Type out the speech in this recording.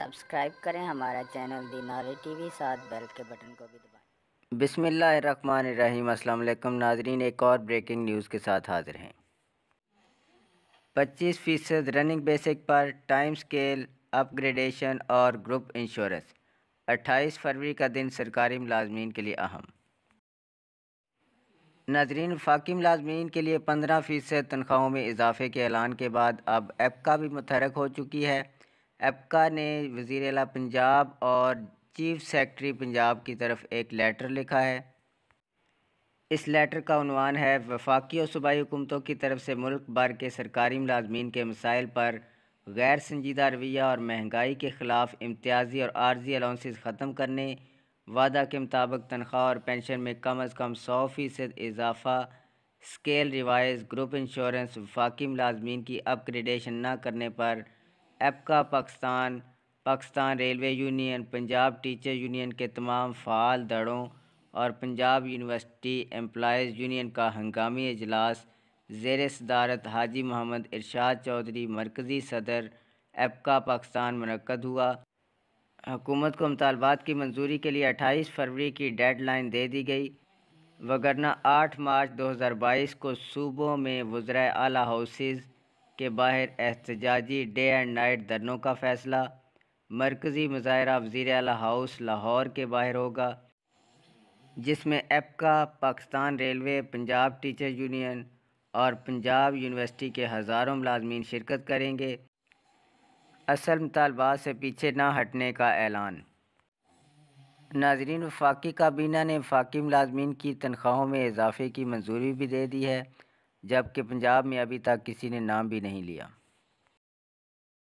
subscribe करें हमारा channel the knowledge TV साथ बेल के बटन को भी दबाएं बिसमीम अल्लाम नाजरीन एक और ब्रेकिंग न्यूज़ के साथ हाजिर हैं 25 फ़ीसद रनिंग बेसिक पर टाइम स्केल अपग्रेडेशन और ग्रुप इंश्योरेंस 28 फरवरी का दिन सरकारी मुलाजमीन के लिए अहम नाजरीन फाकी मुलाजमीन के लिए पंद्रह फ़ीसद तनख्वाहों में इजाफे के ऐलान के बाद अब एपका भी मुतहरक हो चुकी है एपका ने वज़ी अला पंजाब और चीफ सेक्रटरी पंजाब की तरफ एक लेटर लिखा है इस लेटर का उनवान है वफाकी और सूबाई हुकूमतों की तरफ से मुल्क भर के सरकारी मुलाजमीन के मसाइल पर गैर संजीदा रवैया और महंगाई के ख़िलाफ़ इम्तियाजी और आर्जी अलाउंसिस ख़त्म करने वादा के मुताबिक तनख्वाह और पेंशन में कम अज़ कम सौ फ़ीसद इजाफा स्केल रिवाइज ग्रुप इंश्योरेंस वफाकी मुलाजमीन की अपग्रेडेशन न करने पर एपका Pakistan Pakistan railway union Punjab teacher union के तमाम फ़ाल दड़ों और पंजाब यूनिवर्सिटी एम्प्लॉज़ यूनियन का हंगामी अजलास जेर सदारत हाजी मोहम्मद इरशाद चौधरी मरकज़ी सदर एपका पाकिस्तान मनकद हुआ हुकूमत को मुतालबात की मंजूरी के लिए अट्ठाईस फरवरी की डेड लाइन दे दी गई वगरना आठ मार्च दो हज़ार बाईस को सूबों में वज्रा अली हाउसेज़ के बाहर एहतजाजी डे एंड नाइट धरनों का फैसला मरकज़ी मुजाहरा वजीर अला हाउस लाहौर के बाहर होगा जिसमें एपका Pakistan railway Punjab teacher union और पंजाब यूनिवर्सिटी के हज़ारों मुलाजमीन शिरकत करेंगे असल मुतालबात से पीछे ना हटने का ऐलान नाजरीन वफाकी काबीना ने वफाकी मुलाजमीन की तनख्वाहों में इजाफे की मंजूरी भी दे दी है जबकि पंजाब में अभी तक किसी ने नाम भी नहीं लिया